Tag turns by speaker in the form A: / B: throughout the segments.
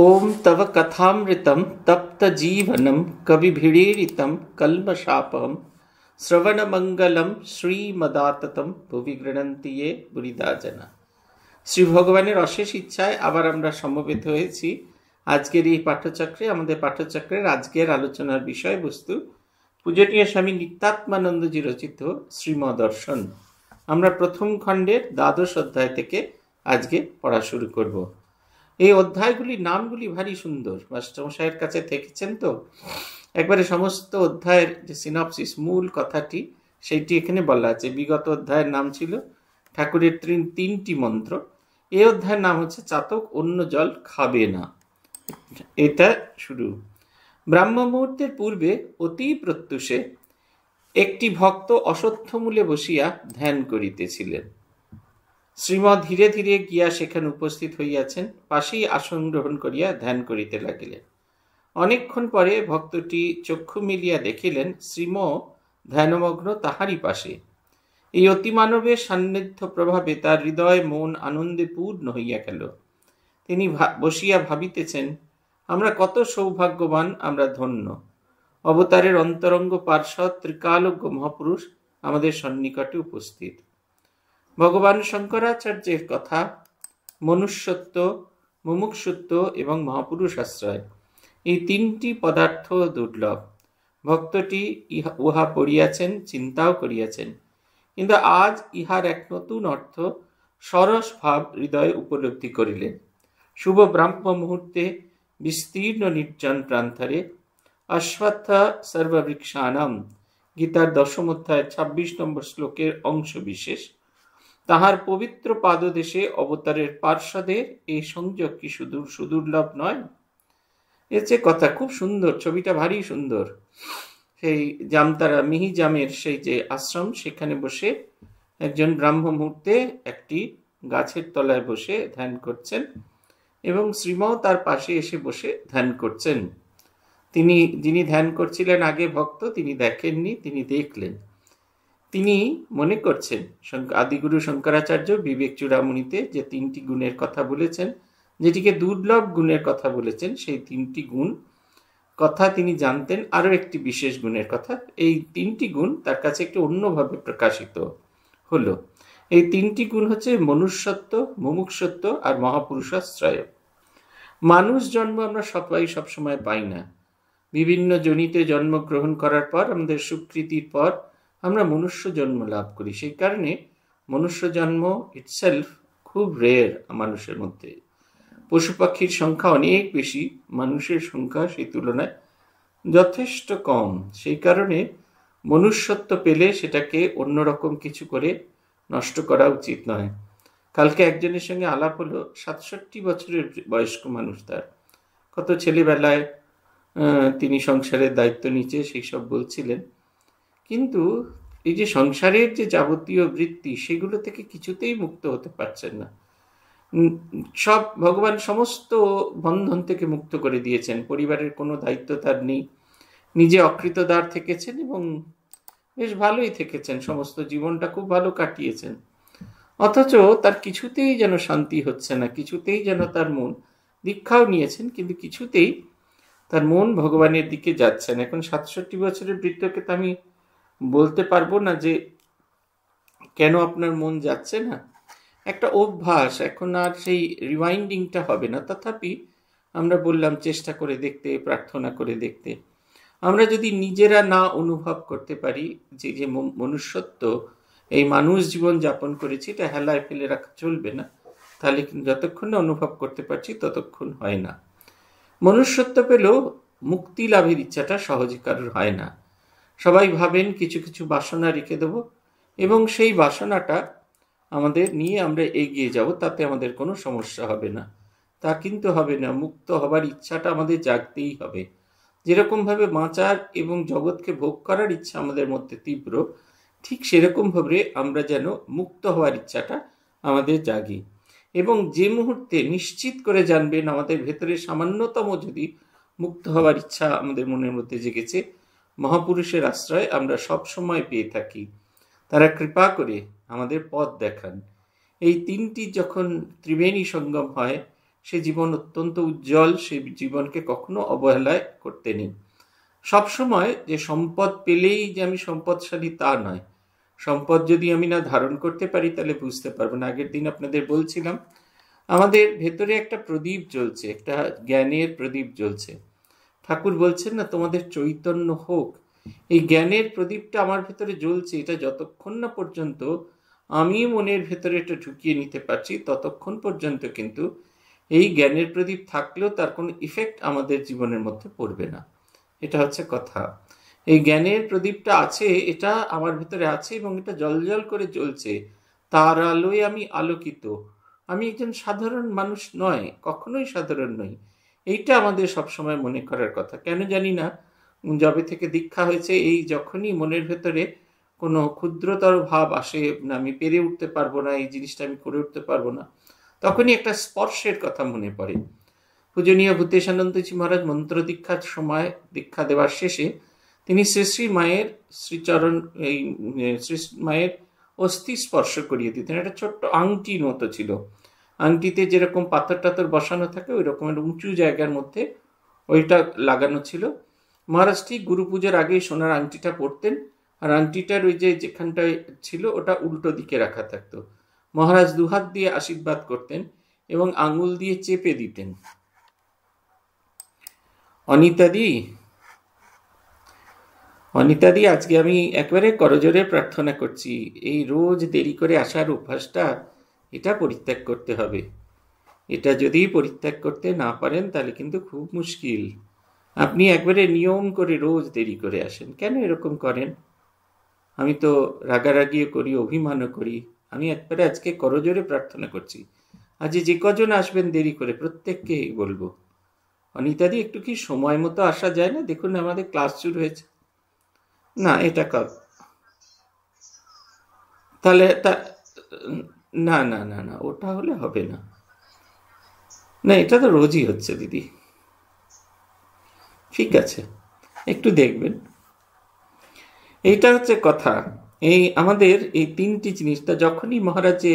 A: ॐ तव कथामृतं तप्तजीवनं कविभिडीरितं कल्मषापहं শ্রবণমঙ্গলম শ্রীমদাততম ভুবি গৃহন্তি এ বুড়িদাজনা শ্রী ভগবানের অশেষ ইচ্ছায় আবার আমরা সমবেত হয়েছি আজকের এই পাঠ্যচক্রে আমাদের পাঠ্যচক্রের আজকের আলোচনার বিষয়বস্তু পূজনীয় স্বামী নিত্যাত্মানন্দজি রচিত শ্রীমদর্শন আমরা প্রথম খণ্ডের দ্বাদশ অধ্যায় থেকে আজকে পড়া শুরু করবো এই অধ্যায়গুলির নামগুলি ভারী সুন্দর মাস্টারমশাইয়ের কাছে থেকেছেন তো একবারে সমস্ত অধ্যায়ের যে সিনপসিস মূল কথাটি সেইটি এখানে বলা আছে বিগত অধ্যায়ের নাম ছিল ঠাকুরের তিন তিনটি মন্ত্র এই অধ্যায়ের নাম হচ্ছে চাতক অন্য জল খাবে না এটা শুরু ব্রাহ্ম মুহূর্তের পূর্বে অতি প্রত্যুষে একটি ভক্ত অসত্য মূলে বসিয়া ধ্যান করিতেছিলেন শ্রীমৎ ধীরে ধীরে গিয়া সেখানে উপস্থিত হইয়াছেন পাশেই আসন গ্রহণ করিয়া ধ্যান করিতে লাগিলেন অনেকক্ষণ পরে ভক্তটি চক্ষু মিলিয়া দেখিলেন শ্রীম ধ্যানমগ্ন তাহারই পাশে এই অতিমানবের সান্নিধ্য প্রভাবে তার হৃদয় মন আনন্দে পূর্ণ হইয়া গেল তিনি বসিয়া ভাবিতেছেন আমরা কত সৌভাগ্যবান আমরা ধন্য অবতারের অন্তরঙ্গ পার্শ্বদ ত্রিকালজ্ঞ মহাপুরুষ আমাদের সন্নিকটে উপস্থিত ভগবান শঙ্করাচার্যের কথা মনুষ্যত্ব মুমুক্ষুত্ব এবং মহাপুরুষ আশ্রয় এই তিনটি পদার্থ দুর্লভ ভক্তটি ইহা উহা পড়িয়াছেন চিন্তাও করিয়াছেন কিন্তু আজ ইহার এক নতুন অর্থ সরস ভাব হৃদয়ে উপলব্ধি করিলেন শুভ ব্রাহ্ম মুহূর্তে বিস্তীর্ণ নির্জন প্রান্তরে অশ্বত্থ সর্ববৃক্ষানাম গীতার দশম অধ্যায় ছাব্বিশ নম্বর শ্লোকের অংশ বিশেষ তাহার পবিত্র পাদদেশে অবতারের পার্শ্বদের এই সংযোগ কি সুদূর সুদুর্লভ নয় এর যে কথা খুব সুন্দর ছবিটা ভারী সুন্দর সেই জামতারা মিহিজামের সেই যে আশ্রম সেখানে বসে একজন ব্রাহ্ম মুহূর্তে একটি গাছের তলায় বসে ধ্যান করছেন এবং শ্রীমাও তার পাশে এসে বসে ধ্যান করছেন তিনি যিনি ধ্যান করছিলেন আগে ভক্ত তিনি দেখেননি তিনি দেখলেন তিনি মনে করছেন আদিগুরু শঙ্করাচার্য বিবেক চূড়ামণিতে যে তিনটি গুণের কথা বলেছেন যেটিকে দুর্লভ গুণের কথা বলেছেন সেই তিনটি গুণ কথা তিনি জানতেন আরও একটি বিশেষ গুণের কথা এই তিনটি গুণ তার কাছে একটু অন্যভাবে প্রকাশিত হলো এই তিনটি গুণ হচ্ছে মনুষ্যত্ব মুমুক্ষত্ব আর মহাপুরুষাশ্রয় মানুষ জন্ম আমরা সবাই সবসময় পাই না বিভিন্ন জনিতে জন্মগ্রহণ করার পর আমাদের সুকৃতির পর আমরা মনুষ্য জন্ম লাভ করি সেই কারণে মনুষ্য জন্ম ইটসেলফ খুব রেয়ার মানুষের মধ্যে পশু পাখির সংখ্যা অনেক বেশি মানুষের সংখ্যা সেই তুলনায় যথেষ্ট কম সেই কারণে মনুষ্যত্ব পেলে সেটাকে অন্যরকম কিছু করে নষ্ট করা উচিত নয় কালকে একজনের সঙ্গে আলাপ হলো সাতষট্টি বছরের বয়স্ক মানুষ তার কত ছেলেবেলায় তিনি সংসারের দায়িত্ব নিচে সেই সব বলছিলেন কিন্তু এই যে সংসারের যে যাবতীয় বৃত্তি সেগুলো থেকে কিছুতেই মুক্ত হতে পারছেন না সব ভগবান সমস্ত বন্ধন থেকে মুক্ত করে দিয়েছেন পরিবারের কোনো দায়িত্ব তার নেই নিজে অকৃতদার থেকেছেন এবং বেশ ভালোই থেকেছেন সমস্ত জীবনটা খুব ভালো কাটিয়েছেন অথচ তার কিছুতেই যেন শান্তি হচ্ছে না কিছুতেই যেন তার মন দীক্ষাও নিয়েছেন কিন্তু কিছুতেই তার মন ভগবানের দিকে যাচ্ছেন এখন সাতষট্টি বছরের বৃত্তকে তো আমি বলতে পারবো না যে কেন আপনার মন যাচ্ছে না একটা অভ্যাস এখন আর সেই রিমাইন্ডিংটা হবে না তথাপি আমরা বললাম চেষ্টা করে দেখতে প্রার্থনা করে দেখতে আমরা যদি নিজেরা না অনুভব করতে পারি যে যে মনুষ্যত্ব এই মানুষ জীবন যাপন করেছি এটা হেলায় ফেলে রাখা চলবে না তাহলে কিন্তু যতক্ষণ না অনুভব করতে পারছি ততক্ষণ হয় না মনুষ্যত্ব পেলেও মুক্তি লাভের ইচ্ছাটা সহজে কারোর হয় না সবাই ভাবেন কিছু কিছু বাসনা রেখে দেব এবং সেই বাসনাটা আমাদের নিয়ে আমরা এগিয়ে যাব তাতে আমাদের কোনো সমস্যা হবে না তা কিন্তু হবে না মুক্ত হবার ইচ্ছাটা আমাদের জাগতেই হবে যেরকমভাবে বাঁচার এবং জগৎকে ভোগ করার ইচ্ছা আমাদের মধ্যে তীব্র ঠিক সেরকমভাবে আমরা যেন মুক্ত হওয়ার ইচ্ছাটা আমাদের জাগি এবং যে মুহূর্তে নিশ্চিত করে জানবেন আমাদের ভেতরে সামান্যতম যদি মুক্ত হওয়ার ইচ্ছা আমাদের মনের মধ্যে জেগেছে মহাপুরুষের আশ্রয় আমরা সব সময় পেয়ে থাকি তারা কৃপা করে আমাদের পথ দেখান এই তিনটি যখন ত্রিবেণী সঙ্গম হয় সে জীবন অত্যন্ত উজ্জ্বল সে জীবনকে কখনো অবহেলায় করতে নেই সবসময় যে সম্পদ পেলেই যে আমি সম্পদশালী তা নয় সম্পদ যদি আমি না ধারণ করতে পারি তাহলে বুঝতে পারবো না আগের দিন আপনাদের বলছিলাম আমাদের ভেতরে একটা প্রদীপ জ্বলছে একটা জ্ঞানের প্রদীপ জ্বলছে ঠাকুর বলছেন না তোমাদের চৈতন্য হোক এই জ্ঞানের প্রদীপটা আমার ভেতরে জ্বলছে এটা যতক্ষণ না পর্যন্ত আমি মনের ভেতরে এটা ঢুকিয়ে নিতে পারছি ততক্ষণ পর্যন্ত কিন্তু এই জ্ঞানের প্রদীপ থাকলেও তার কোনো ইফেক্ট আমাদের জীবনের মধ্যে পড়বে না এটা হচ্ছে কথা এই জ্ঞানের প্রদীপটা আছে এটা আমার ভেতরে আছে এবং এটা জলজল করে জ্বলছে তার আলোয় আমি আলোকিত আমি একজন সাধারণ মানুষ নয় কখনোই সাধারণ নই এইটা আমাদের সবসময় মনে করার কথা কেন জানি না যবে থেকে দীক্ষা হয়েছে এই যখনই মনের ভেতরে কোনো ক্ষুদ্রতর ভাব আসে না আমি পেরে উঠতে পারবো না এই জিনিসটা আমি করে উঠতে পারবো না তখনই একটা স্পর্শের কথা মনে পড়ে পূজনীয় ভূতেশানন্দজি মহারাজ মন্ত্র দীক্ষার সময় দীক্ষা দেওয়ার শেষে তিনি শ্রী শ্রী মায়ের শ্রীচরণ এই শ্রী মায়ের অস্থি স্পর্শ করিয়ে দিতেন একটা ছোট্ট আংটির মতো ছিল আংটিতে যেরকম পাথর টাথর বসানো থাকে ওই একটা উঁচু জায়গার মধ্যে ওইটা লাগানো ছিল মহারাজ ঠিক গুরু পুজোর আগেই সোনার আংটিটা পরতেন আর আংটিটার ওই যে যেখানটায় ছিল ওটা উল্টো দিকে রাখা থাকতো মহারাজ দুহাত দিয়ে আশীর্বাদ করতেন এবং আঙুল দিয়ে চেপে দিতেন অনিতাদি অনিতাদি আজকে আমি একবারে করজোরে প্রার্থনা করছি এই রোজ দেরি করে আসার অভ্যাসটা এটা পরিত্যাগ করতে হবে এটা যদি পরিত্যাগ করতে না পারেন তাহলে কিন্তু খুব মুশকিল আপনি একবারে নিয়ম করে রোজ দেরি করে আসেন কেন এরকম করেন আমি তো রাগারাগিও করি অভিমানও করি আমি একবারে আজকে করজোরে প্রার্থনা করছি আজ যে কজন আসবেন দেরি করে প্রত্যেককে বলবো অনিতাদি একটু কি সময় মতো আসা যায় না দেখুন আমাদের ক্লাস শুরু হয়েছে না এটা কাল তাহলে তা না না না না ওটা হলে হবে না না এটা তো রোজই হচ্ছে দিদি ঠিক আছে একটু দেখবেন এইটা হচ্ছে কথা এই আমাদের এই তিনটি জিনিসটা যখনই মহারাজে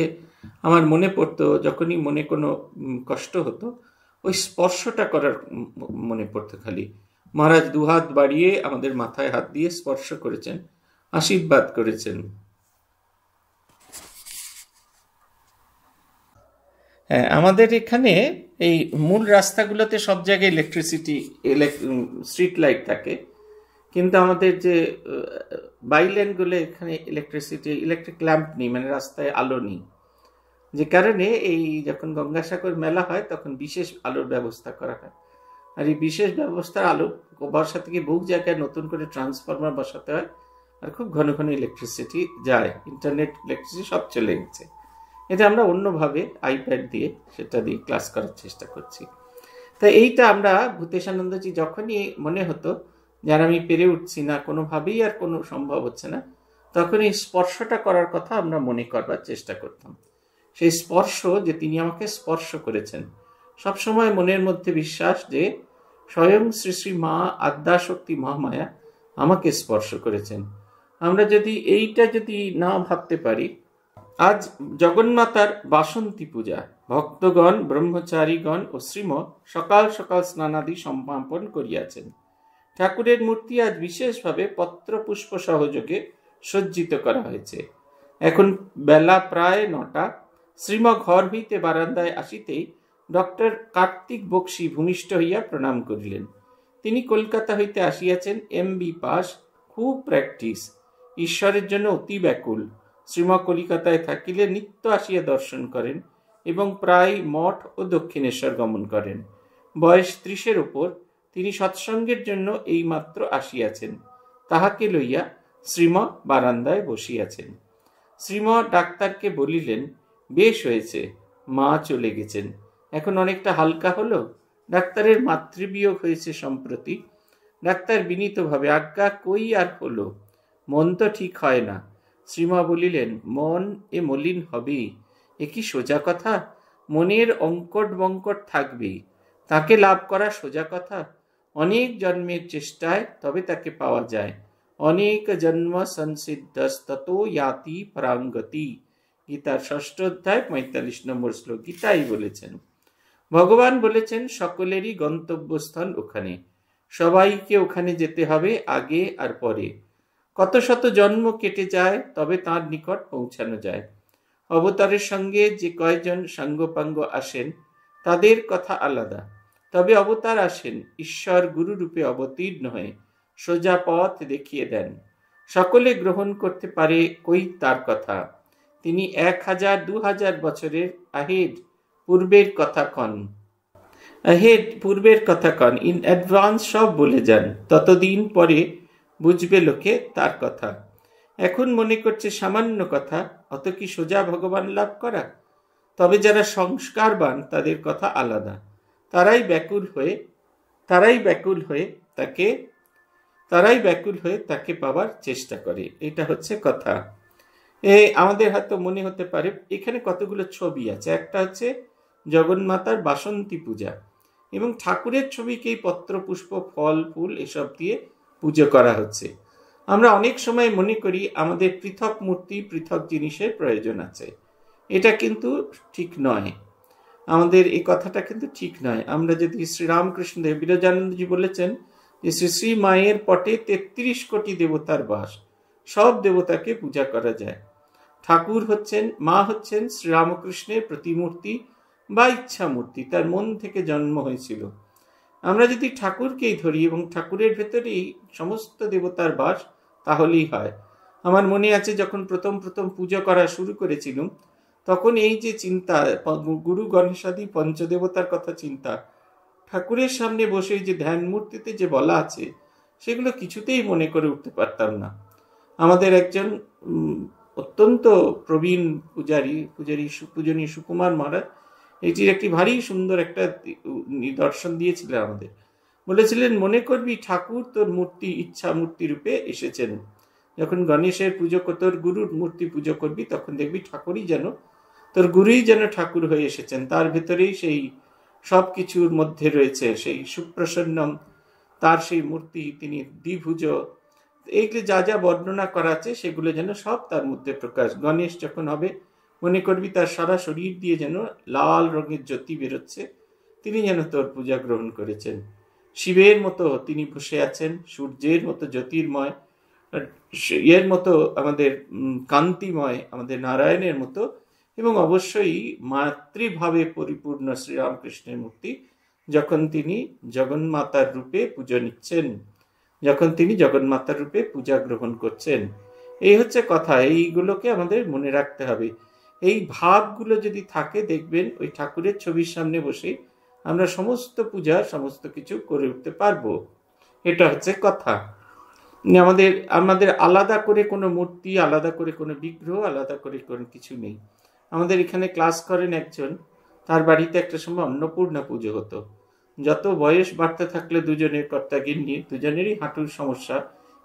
A: আমার মনে পড়তো যখনই মনে কোনো কষ্ট হতো ওই স্পর্শটা করার মনে পড়তো খালি মহারাজ দুহাত বাড়িয়ে আমাদের মাথায় হাত দিয়ে স্পর্শ করেছেন আশীর্বাদ করেছেন আমাদের এখানে এই মূল রাস্তাগুলোতে সব জায়গায় ইলেকট্রিসিটি স্ট্রিট লাইট থাকে কিন্তু আমাদের যে বাইলেনগুলো এখানে ইলেকট্রিসিটি ইলেকট্রিক ল্যাম্প নেই মানে রাস্তায় আলো নেই যে কারণে এই যখন গঙ্গাসাগর মেলা হয় তখন বিশেষ আলোর ব্যবস্থা করা হয় আর এই বিশেষ ব্যবস্থার আলো বর্ষা থেকে বহু জায়গায় নতুন করে ট্রান্সফরমার বসাতে হয় আর খুব ঘন ঘন ইলেকট্রিসিটি যায় ইন্টারনেট ইলেকট্রিসিটি সব চলে গেছে এতে আমরা অন্যভাবে আইপ্যাড দিয়ে সেটা দিয়ে ক্লাস করার চেষ্টা করছি তা এইটা আমরা ভূতেশানন্দজি যখনই মনে হতো যে আর আমি পেরে উঠছি না কোনোভাবেই আর কোনো সম্ভব হচ্ছে না তখন এই স্পর্শটা করার কথা আমরা মনে করবার চেষ্টা করতাম সেই স্পর্শ যে তিনি আমাকে স্পর্শ করেছেন সবসময় মনের মধ্যে বিশ্বাস যে স্বয়ং শ্রী শ্রী মা আদ্যাশক্তি মহামায়া আমাকে স্পর্শ করেছেন আমরা যদি এইটা যদি না ভাবতে পারি আজ জগন্মাতার বাসন্তী পূজা ভক্তগণ ব্রহ্মচারীগণ ও শ্রীম সকাল সকাল স্নানাদি সম্পন করিয়াছেন ঠাকুরের মূর্তি আজ বিশেষভাবে পত্রপুষ্প সহযোগে সজ্জিত করা হয়েছে এখন বেলা প্রায় নটা শ্রীম ঘর হইতে বারান্দায় আসিতেই ডক্টর কার্তিক বক্সি ভূমিষ্ঠ হইয়া প্রণাম করিলেন তিনি কলকাতা হইতে আসিয়াছেন এম বি পাস খুব প্র্যাকটিস ঈশ্বরের জন্য অতি ব্যাকুল শ্রীমা কলিকাতায় থাকিলে নিত্য আসিয়া দর্শন করেন এবং প্রায় মঠ ও দক্ষিণেশ্বর গমন করেন বয়স ত্রিশের উপর তিনি সৎসঙ্গের জন্য এইমাত্র আসিয়াছেন তাহাকে লইয়া শ্রীমা বারান্দায় বসিয়াছেন শ্রীমা ডাক্তারকে বলিলেন বেশ হয়েছে মা চলে গেছেন এখন অনেকটা হালকা হলো ডাক্তারের মাতৃবিয়োগ হয়েছে সম্প্রতি ডাক্তার বিনীতভাবে আজ্ঞা কই আর হলো মন তো ঠিক হয় না শ্রীমা বলিলেন মন এ মলিন হবে এ কি সোজা কথা মনের অঙ্কট বঙ্কট থাকবেই তাকে লাভ করা সোজা কথা অনেক জন্মের চেষ্টায় তবে তাকে পাওয়া যায় অনেক জন্ম সংসিদ্ধস্তত গীতার ষষ্ঠ অধ্যায় পঁয়তাল্লিশ নম্বর শ্লোক গীতাই বলেছেন ভগবান বলেছেন সকলেরই গন্তব্যস্থান ওখানে সবাইকে ওখানে যেতে হবে আগে আর পরে কত শত জন্ম কেটে যায় তবে তার নিকট পৌঁছানো যায় অবতারের সঙ্গে যে কয়জন সাঙ্গপাঙ্গ আসেন তাদের কথা আলাদা তবে অবতার আসেন ঈশ্বর গুরুরূপে অবতীর্ণ হয়ে সোজা পথ দেখিয়ে দেন সকলে গ্রহণ করতে পারে কই তার কথা তিনি এক হাজার দু হাজার বছরের আহেড পূর্বের কথা কন আহেড পূর্বের কথা কন ইন অ্যাডভান্স সব বলে যান ততদিন পরে বুঝবে লোকে তার কথা এখন মনে করছে সামান্য কথা অত কি সোজা ভগবান লাভ করা তবে যারা সংস্কারবান তাদের কথা আলাদা তারাই ব্যাকুল হয়ে তারাই ব্যাকুল হয়ে তাকে তারাই ব্যাকুল হয়ে তাকে পাওয়ার চেষ্টা করে এটা হচ্ছে কথা এ আমাদের হয়তো মনে হতে পারে এখানে কতগুলো ছবি আছে একটা হচ্ছে জগন্মাতার বাসন্তী পূজা এবং ঠাকুরের ছবিকে পত্র পুষ্প ফল ফুল এসব দিয়ে পুজো করা হচ্ছে আমরা অনেক সময় মনে করি আমাদের পৃথক মূর্তি পৃথক জিনিসের প্রয়োজন আছে এটা কিন্তু ঠিক নয় আমাদের এই কথাটা কিন্তু ঠিক নয় আমরা যদি শ্রীরামকৃষ্ণদেব বিরজানন্দজি বলেছেন যে শ্রী শ্রী মায়ের পটে তেত্রিশ কোটি দেবতার বাস সব দেবতাকে পূজা করা যায় ঠাকুর হচ্ছেন মা হচ্ছেন শ্রীরামকৃষ্ণের প্রতিমূর্তি বা ইচ্ছা মূর্তি তার মন থেকে জন্ম হয়েছিল আমরা যদি ঠাকুরকেই ধরি এবং ঠাকুরের ভেতরেই সমস্ত দেবতার বাস তাহলেই হয় আমার মনে আছে যখন প্রথম প্রথম পুজো করা শুরু করেছিলাম তখন এই যে চিন্তা গুরু গণেশাদি পঞ্চদেবতার কথা চিন্তা ঠাকুরের সামনে বসে যে ধ্যান মূর্তিতে যে বলা আছে সেগুলো কিছুতেই মনে করে উঠতে পারতাম না আমাদের একজন অত্যন্ত প্রবীণ পূজারী পূজারী পূজনী সুকুমার মহারাজ এটির একটি ভারী সুন্দর একটা নিদর্শন দিয়েছিলেন আমাদের বলেছিলেন মনে করবি ঠাকুর তোর মূর্তি ইচ্ছা মূর্তি রূপে এসেছেন যখন গণেশের পুজো তোর গুরুর মূর্তি পুজো করবি তখন দেখবি ঠাকুরই যেন তোর গুরুই যেন ঠাকুর হয়ে এসেছেন তার ভেতরেই সেই সব কিছুর মধ্যে রয়েছে সেই সুপ্রসন্নম তার সেই মূর্তি তিনি দ্বিভুজ এইগুলি যা যা বর্ণনা করা আছে সেগুলো যেন সব তার মধ্যে প্রকাশ গণেশ যখন হবে মনে করবি তার সারা শরীর দিয়ে যেন লাল রঙের জ্যোতি বেরোচ্ছে তিনি যেন তোর পূজা গ্রহণ করেছেন শিবের মতো তিনি বসে আছেন সূর্যের মতো জ্যোতির্ময় ইয়ের মতো আমাদের কান্তিময় আমাদের নারায়ণের মতো এবং অবশ্যই মাতৃভাবে পরিপূর্ণ শ্রীরামকৃষ্ণের মূর্তি যখন তিনি জগন্মাতার রূপে পুজো নিচ্ছেন যখন তিনি জগন্মাতার রূপে পূজা গ্রহণ করছেন এই হচ্ছে কথা এইগুলোকে আমাদের মনে রাখতে হবে এই ভাবগুলো যদি থাকে দেখবেন ওই ঠাকুরের ছবির সামনে বসে আমরা সমস্ত পূজা সমস্ত কিছু করে উঠতে পারবো এটা হচ্ছে কথা আমাদের আমাদের আলাদা করে কোনো মূর্তি আলাদা করে কোনো বিগ্রহ আলাদা করে কোনো কিছু নেই আমাদের এখানে ক্লাস করেন একজন তার বাড়িতে একটা সময় অন্নপূর্ণা পুজো হতো যত বয়স বাড়তে থাকলে দুজনের কর্তাগির নিয়ে দুজনেরই হাঁটুর সমস্যা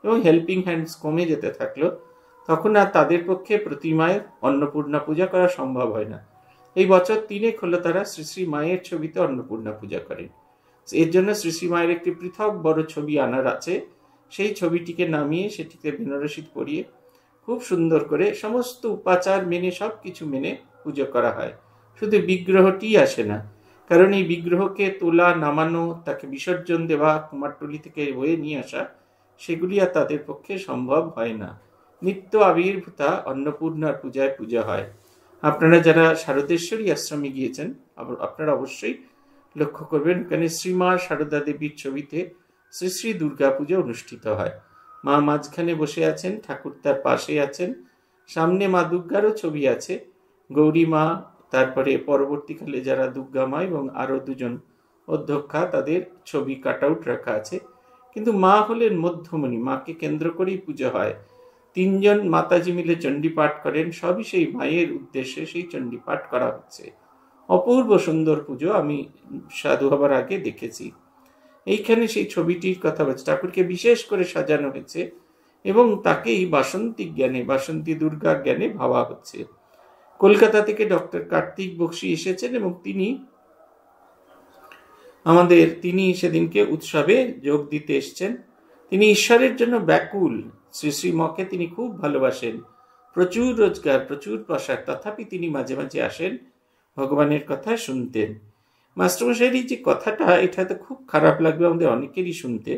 A: এবং হেল্পিং হ্যান্ডস কমে যেতে থাকলো তখন আর তাদের পক্ষে প্রতি মায়ের অন্নপূর্ণা পূজা করা সম্ভব হয় না এই বছর তিনেক হলো তারা শ্রী শ্রী মায়ের ছবিতে অন্নপূর্ণা পূজা করেন এর জন্য শ্রী শ্রী মায়ের একটি পৃথক বড় ছবি আনার আছে সেই ছবিটিকে নামিয়ে সেটিতে বেনারসিত পরিয়ে খুব সুন্দর করে সমস্ত উপাচার মেনে সব কিছু মেনে পুজো করা হয় শুধু বিগ্রহটি আসে না কারণ এই বিগ্রহকে তোলা নামানো তাকে বিসর্জন দেওয়া কুমারটুলি থেকে বয়ে নিয়ে আসা সেগুলি আর তাদের পক্ষে সম্ভব হয় না নিত্য আবির্ভূতা অন্নপূর্ণার পূজায় পূজা হয় আপনারা যারা শারদেশ্বরী আশ্রমে গিয়েছেন আপনারা অবশ্যই লক্ষ্য করবেন এখানে শ্রীমা শারদা দেবীর ছবিতে শ্রী শ্রী দুর্গা পূজা অনুষ্ঠিত হয় মা মাঝখানে বসে আছেন ঠাকুর তার পাশে আছেন সামনে মা দুর্গারও ছবি আছে গৌরী মা তারপরে পরবর্তীকালে যারা দুর্গা মা এবং আরও দুজন অধ্যক্ষা তাদের ছবি কাট আউট রাখা আছে কিন্তু মা হলেন মধ্যমণি মাকে কেন্দ্র করেই পুজো হয় তিনজন মাতাজি মিলে চণ্ডী পাঠ করেন সবই সেই মায়ের উদ্দেশ্যে সেই চণ্ডী পাঠ করা হচ্ছে অপূর্ব সুন্দর পুজো আমি সাধু হবার আগে দেখেছি এইখানে সেই ছবিটির কথা বলছে ঠাকুরকে বিশেষ করে সাজানো হয়েছে এবং তাকেই বাসন্তী জ্ঞানে বাসন্তী দুর্গা জ্ঞানে ভাবা হচ্ছে কলকাতা থেকে ডক্টর কার্তিক বক্সি এসেছেন এবং তিনি আমাদের তিনি সেদিনকে উৎসবে যোগ দিতে এসছেন তিনি ঈশ্বরের জন্য ব্যাকুল শ্রী শ্রীমকে তিনি খুব ভালোবাসেন প্রচুর রোজগার প্রচুর প্রসার তথাপি তিনি মাঝে মাঝে আসেন ভগবানের কথা শুনতেন মাস্টারমশাইয়ের যে কথাটা এটা তো খুব খারাপ লাগবে আমাদের অনেকেরই শুনতে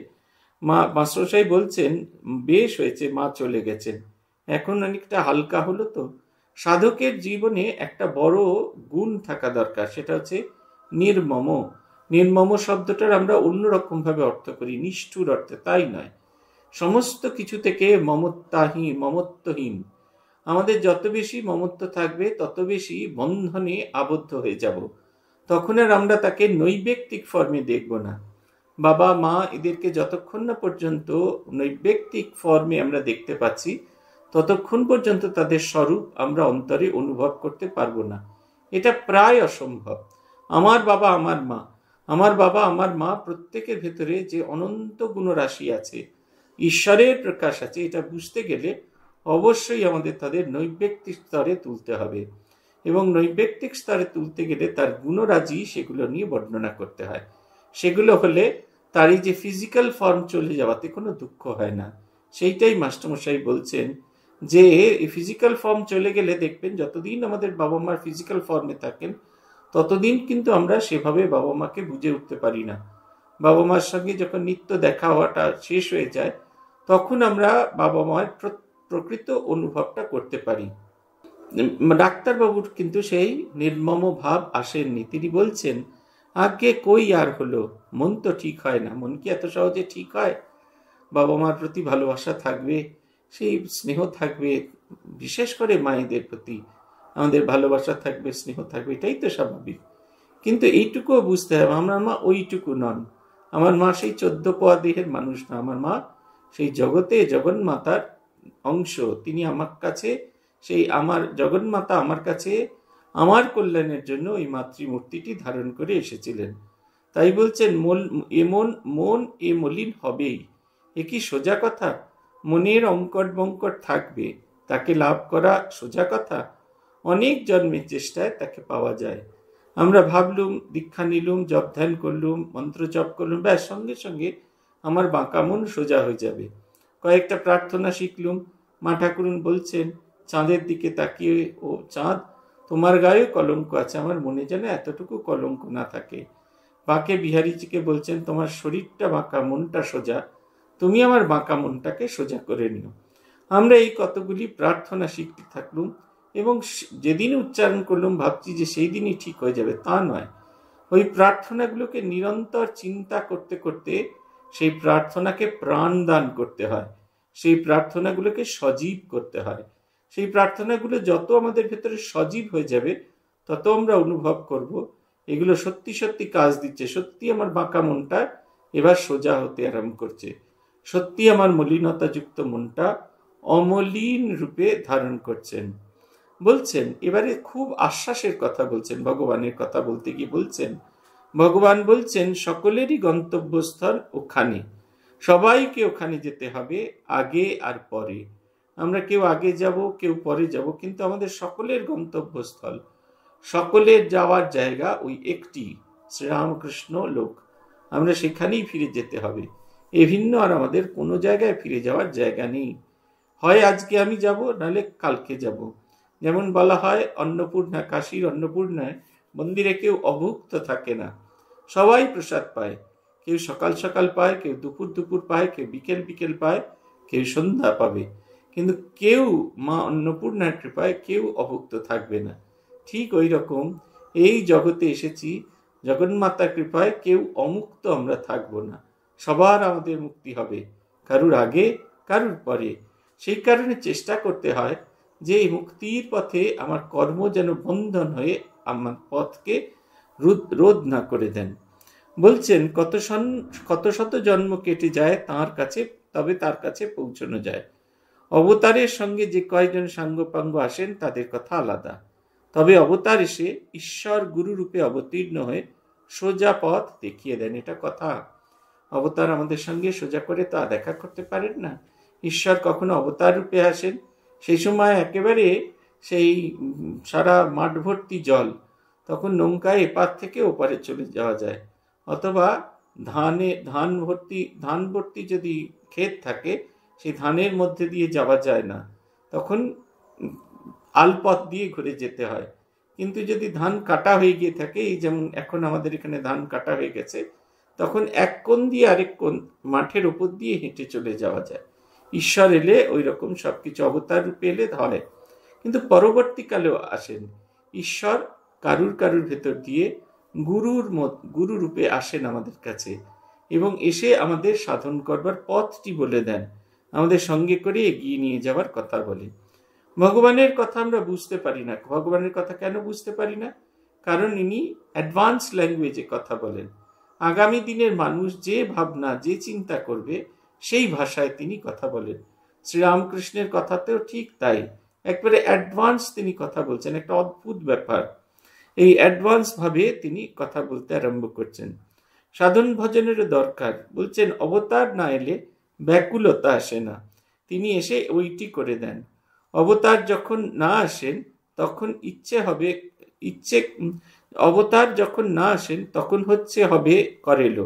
A: মা মাস্টারমশাই বলছেন বেশ হয়েছে মা চলে গেছেন এখন অনেকটা হালকা হলো তো সাধকের জীবনে একটা বড় গুণ থাকা দরকার সেটা হচ্ছে নির্মম নির্মম শব্দটার আমরা অন্যরকমভাবে অর্থ করি নিষ্ঠুর অর্থে তাই নয় সমস্ত কিছু থেকে মমত্বাহীন মমত্বহীন আমাদের যত বেশি মমত্ব থাকবে তত বেশি বন্ধনে আবদ্ধ হয়ে যাব তখন আর আমরা তাকে নৈবেক্তিক ফর্মে দেখব না বাবা মা এদেরকে যতক্ষণ না পর্যন্ত নৈবেক্তিক ফর্মে আমরা দেখতে পাচ্ছি ততক্ষণ পর্যন্ত তাদের স্বরূপ আমরা অন্তরে অনুভব করতে পারবো না এটা প্রায় অসম্ভব আমার বাবা আমার মা আমার বাবা আমার মা প্রত্যেকের ভেতরে যে অনন্ত গুণরাশি আছে ঈশ্বরের প্রকাশ আছে এটা বুঝতে গেলে অবশ্যই আমাদের তাদের নৈব্যক্তিক স্তরে তুলতে হবে এবং নৈব্যক্তিক স্তরে তুলতে গেলে তার গুণরাজি সেগুলো নিয়ে বর্ণনা করতে হয় সেগুলো হলে তার এই যে ফিজিক্যাল ফর্ম চলে যাওয়াতে কোনো দুঃখ হয় না সেইটাই মাস্টারমশাই বলছেন যে ফিজিক্যাল ফর্ম চলে গেলে দেখবেন যতদিন আমাদের বাবা মার ফিজিক্যাল ফর্মে থাকেন ততদিন কিন্তু আমরা সেভাবে বাবা মাকে বুঝে উঠতে পারি না বাবা মার সঙ্গে যখন নিত্য দেখা হওয়াটা শেষ হয়ে যায় তখন আমরা বাবা মায়ের প্রকৃত অনুভবটা করতে পারি ডাক্তারবাবুর কিন্তু সেই নির্মম ভাব আসেননি তিনি বলছেন আগে কই আর হলো মন তো ঠিক হয় না মন কি এত সহজে ঠিক হয় বাবা মার প্রতি ভালোবাসা থাকবে সেই স্নেহ থাকবে বিশেষ করে মায়েদের প্রতি আমাদের ভালোবাসা থাকবে স্নেহ থাকবে এটাই তো স্বাভাবিক কিন্তু এইটুকুও বুঝতে হবে আমার মা ওইটুকু নন আমার মা সেই চোদ্দ পোয়া দেহের মানুষ না আমার মা সেই জগতে জগন্মাতার অংশ তিনি আমার কাছে সেই আমার জগন্মাতা আমার কাছে আমার কল্যাণের জন্য ওই মাতৃমূর্তিটি ধারণ করে এসেছিলেন তাই বলছেন মন এমন মন এ মলিন হবেই এ কি সোজা কথা মনের অঙ্কট বঙ্কট থাকবে তাকে লাভ করা সোজা কথা অনেক জন্মের চেষ্টায় তাকে পাওয়া যায় আমরা ভাবলুম দীক্ষা নিলুম জপ ধ্যান করলুম মন্ত্র জপ করলুম ব্যাস সঙ্গে সঙ্গে আমার বাঁকা মন সোজা হয়ে যাবে কয়েকটা প্রার্থনা শিখলুম মা ঠাকুরুন বলছেন চাঁদের দিকে তাকিয়ে ও চাঁদ তোমার গায়ে কলঙ্ক আছে আমার মনে যেন এতটুকু কলঙ্ক না থাকে বাঁকে বিহারিজিকে বলছেন তোমার শরীরটা বাঁকা মনটা সোজা তুমি আমার বাঁকা মনটাকে সোজা করে নিও আমরা এই কতগুলি প্রার্থনা শিখতে থাকলুম এবং যেদিন উচ্চারণ করলুম ভাবছি যে সেই দিনই ঠিক হয়ে যাবে তা নয় ওই প্রার্থনাগুলোকে নিরন্তর চিন্তা করতে করতে সেই প্রার্থনাকে প্রাণ দান করতে হয় সেই প্রার্থনাগুলোকে সজীব করতে হয় সেই প্রার্থনাগুলো যত আমাদের ভেতরে সজীব হয়ে যাবে তত আমরা অনুভব করব এগুলো সত্যি সত্যি কাজ দিচ্ছে সত্যি আমার বাঁকা মনটা এবার সোজা হতে আরম্ভ করছে সত্যি আমার মলিনতাযুক্ত মনটা অমলিন রূপে ধারণ করছেন বলছেন এবারে খুব আশ্বাসের কথা বলছেন ভগবানের কথা বলতে গিয়ে বলছেন ভগবান বলছেন সকলেরই গন্তব্যস্থল ওখানে সবাইকে ওখানে যেতে হবে আগে আর পরে আমরা কেউ আগে যাব কেউ পরে যাব কিন্তু আমাদের সকলের গন্তব্যস্থল সকলের যাওয়ার জায়গা ওই একটি শ্রীরামকৃষ্ণ লোক আমরা সেখানেই ফিরে যেতে হবে এ ভিন্ন আর আমাদের কোনো জায়গায় ফিরে যাওয়ার জায়গা নেই হয় আজকে আমি যাব নাহলে কালকে যাব যেমন বলা হয় অন্নপূর্ণা কাশীর অন্নপূর্ণায় মন্দিরে কেউ অভুক্ত থাকে না সবাই প্রসাদ পায় কেউ সকাল সকাল পায় কেউ দুপুর দুপুর পায় কেউ বিকেল বিকেল পায় কেউ সন্ধ্যা পাবে কিন্তু কেউ মা অন্নপূর্ণার কৃপায় কেউ অভুক্ত থাকবে না ঠিক ওই রকম এই জগতে এসেছি জগন্মাতার কৃপায় কেউ অমুক্ত আমরা থাকবো না সবার আমাদের মুক্তি হবে কারুর আগে কারুর পরে সেই কারণে চেষ্টা করতে হয় যে এই মুক্তির পথে আমার কর্ম যেন বন্ধন হয়ে আমার পথকে রোধ না করে দেন বলছেন কত কত শত জন্ম কেটে যায় তার কাছে তবে তার কাছে পৌঁছানো যায় অবতারের সঙ্গে যে কয়েকজন সাঙ্গপাঙ্গ আসেন তাদের কথা আলাদা তবে অবতার এসে ঈশ্বর গুরু রূপে অবতীর্ণ হয়ে সোজা পথ দেখিয়ে দেন এটা কথা অবতার আমাদের সঙ্গে সোজা করে তা দেখা করতে পারেন না ঈশ্বর কখনো অবতার রূপে আসেন সেই সময় একেবারে সেই সারা মাঠ ভর্তি জল তখন নৌকায় এপার থেকে ওপারে চলে যাওয়া যায় অথবা ধানে ধান ভর্তি ধান ভর্তি যদি ক্ষেত থাকে সেই ধানের মধ্যে দিয়ে যাওয়া যায় না তখন আলপথ দিয়ে ঘুরে যেতে হয় কিন্তু যদি ধান কাটা হয়ে গিয়ে থাকে এই যেমন এখন আমাদের এখানে ধান কাটা হয়ে গেছে তখন এক কোণ দিয়ে আরেক কোণ মাঠের উপর দিয়ে হেঁটে চলে যাওয়া যায় ঈশ্বর এলে ওই রকম সব কিছু অবতার রূপে এলে কিন্তু পরবর্তীকালেও আসেন ঈশ্বর কারুর কারুর ভেতর দিয়ে গুরুর মত গুরু রূপে আসেন আমাদের কাছে এবং এসে আমাদের সাধন করবার পথটি বলে দেন আমাদের সঙ্গে করে এগিয়ে নিয়ে যাওয়ার কথা বলে ভগবানের কথা আমরা বুঝতে পারি না ভগবানের কথা কেন বুঝতে পারি না কারণ ইনি অ্যাডভান্স ল্যাঙ্গুয়েজে কথা বলেন আগামী দিনের মানুষ যে ভাবনা যে চিন্তা করবে সেই ভাষায় তিনি কথা বলেন শ্রীরামকৃষ্ণের কথাতেও ঠিক তাই একবারে অ্যাডভান্স তিনি কথা বলছেন একটা অদ্ভুত ব্যাপার এই অ্যাডভান্সভাবে তিনি কথা বলতে আরম্ভ করছেন সাধন ভজনের দরকার বলছেন অবতার না এলে ব্যাকুলতা আসে না তিনি এসে ওইটি করে দেন অবতার যখন না আসেন তখন ইচ্ছে হবে ইচ্ছে অবতার যখন না আসেন তখন হচ্ছে হবে করেল